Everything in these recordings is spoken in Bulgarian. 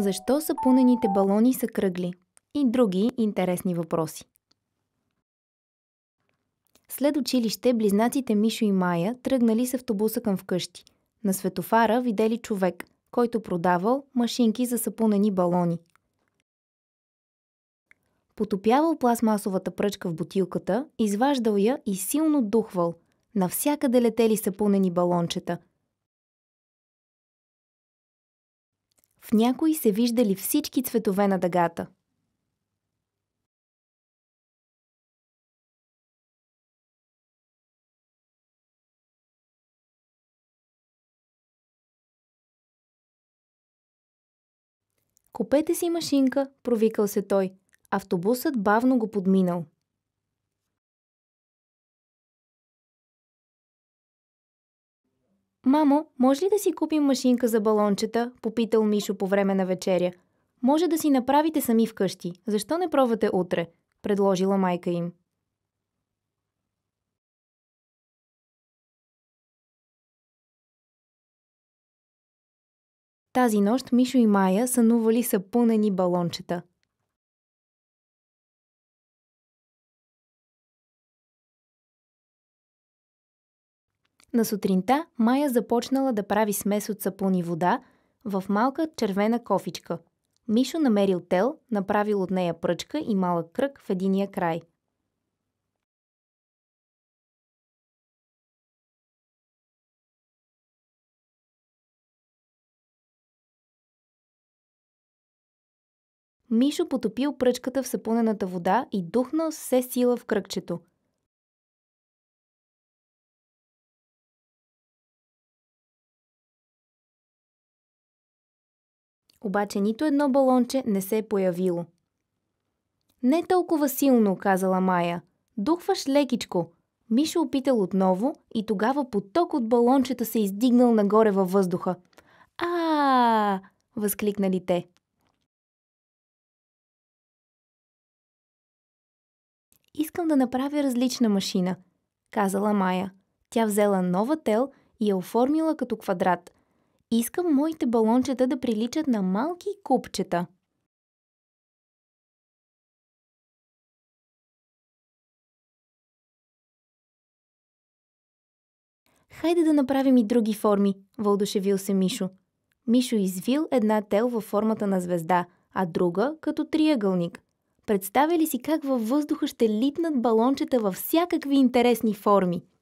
Защо сапунените балони са кръгли? И други интересни въпроси. След училище близнаците Мишо и Майя тръгнали с автобуса към вкъщи. На светофара видели човек, който продавал машинки за сапунени балони. Потопявал пластмасовата пръчка в бутилката, изваждал я и силно духвал. Навсякъде летели сапунени балончета, В някои се виждали всички цветове на дъгата. Купете си машинка, провикал се той. Автобусът бавно го подминал. Мамо, може ли да си купим машинка за балончета? Попитал Мишо по време на вечеря. Може да си направите сами вкъщи. Защо не пробвате утре? Предложила майка им. Тази нощ Мишо и Майя сънували пълнени балончета – На сутринта Майя започнала да прави смес от сапун и вода в малка червена кофичка. Мишо намерил тел, направил от нея пръчка и малък кръг в единия край. Мишо потопил пръчката в сапунената вода и духнал с все сила в кръгчето – Обаче нито едно балонче не се е появило. Не е толкова силно, казала Майя. Духваш лекичко. Мишо опитал отново и тогава поток от балончета се е издигнал нагоре във въздуха. а възкликнали те. Искам да направя различна машина, казала Мая. Тя взела нова тел и я оформила като квадрат, Искам моите балончета да приличат на малки купчета. Хайде да направим и други форми, вълдушевил се Мишо. Мишо извил една тел във формата на звезда, а друга като триъгълник. Представя ли си как във въздуха ще литнат балончета във всякакви интересни форми –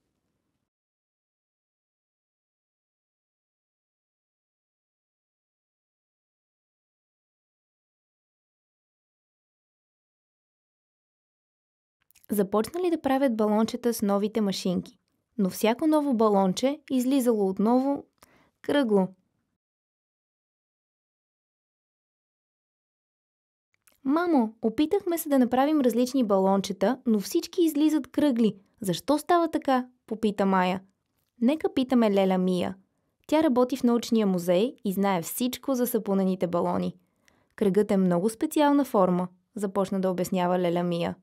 Започнали да правят балончета с новите машинки, но всяко ново балонче излизало отново кръгло. Мамо, опитахме се да направим различни балончета, но всички излизат кръгли. Защо става така? Попита Мая. Нека питаме Леля Мия. Тя работи в научния музей и знае всичко за сапунените балони. Кръгът е много специална форма, започна да обяснява Леля Мия.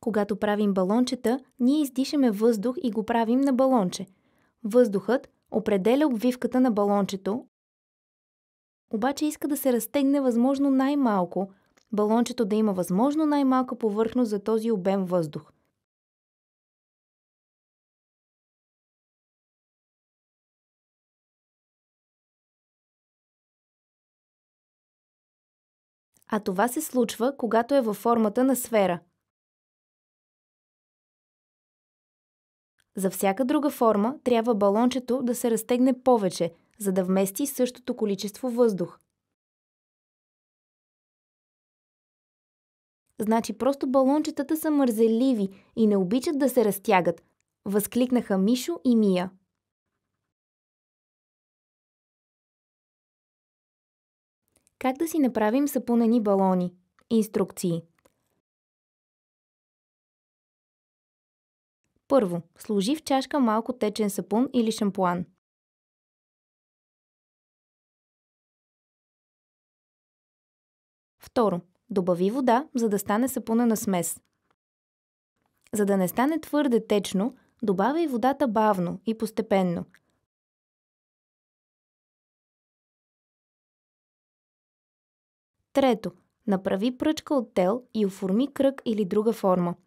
Когато правим балончета, ние издишаме въздух и го правим на балонче. Въздухът определя обвивката на балончето, обаче иска да се разтегне възможно най-малко, балончето да има възможно най-малка повърхност за този обем въздух. А това се случва, когато е във формата на сфера – За всяка друга форма трябва балончето да се разтегне повече, за да вмести същото количество въздух. Значи просто балончетата са мързеливи и не обичат да се разтягат, възкликнаха Мишо и Мия. Как да си направим сапунени балони? Инструкции – Първо, сложи в чашка малко течен сапун или шампуан. Второ, добави вода, за да стане сапуна на смес. За да не стане твърде течно, добавяй водата бавно и постепенно. Трето, направи пръчка от тел и оформи кръг или друга форма –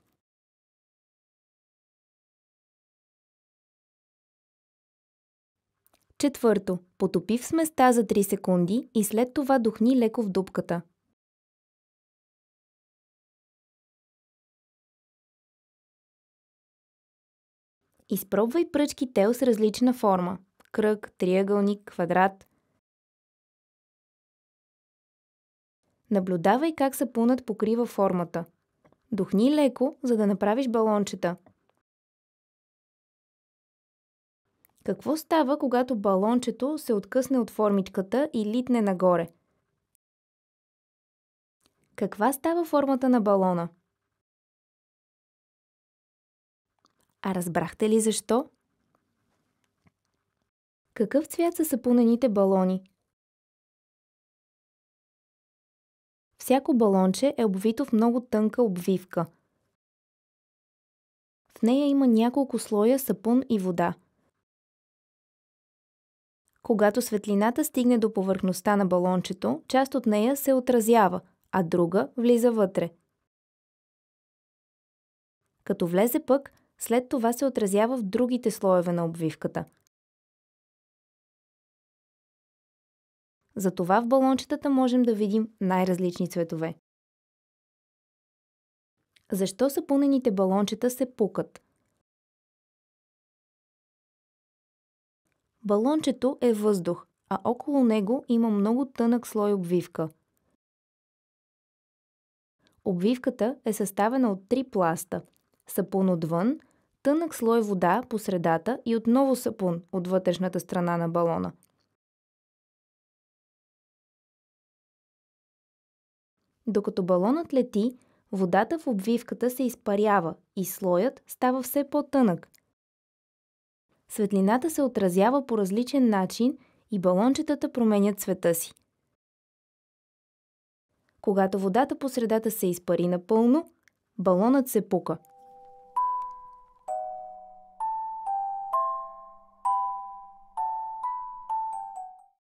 Четвърто, потопи в сместа за 3 секунди и след това духни леко в дупката. Изпробвай пръчки тел с различна форма – кръг, триъгълник, квадрат. Наблюдавай как сапунът покрива формата. Духни леко, за да направиш балончета – Какво става, когато балончето се откъсне от формичката и литне нагоре? Каква става формата на балона? А разбрахте ли защо? Какъв цвят са сапунените балони? Всяко балонче е обвито в много тънка обвивка. В нея има няколко слоя сапун и вода – когато светлината стигне до повърхността на балончето, част от нея се отразява, а друга влиза вътре. Като влезе пък, след това се отразява в другите слоеве на обвивката. Затова в балончетата можем да видим най-различни цветове. Защо сапунените балончета се пукат? Балончето е въздух, а около него има много тънък слой обвивка. Обвивката е съставена от три пласта. Сапун отвън, тънък слой вода по средата и отново сапун от вътрешната страна на балона. Докато балонът лети, водата в обвивката се изпарява и слоят става все по-тънък светлината се отразява по различен начин и балончетата променят цвета си. Когато водата по средата се изпари напълно, балонът се пука –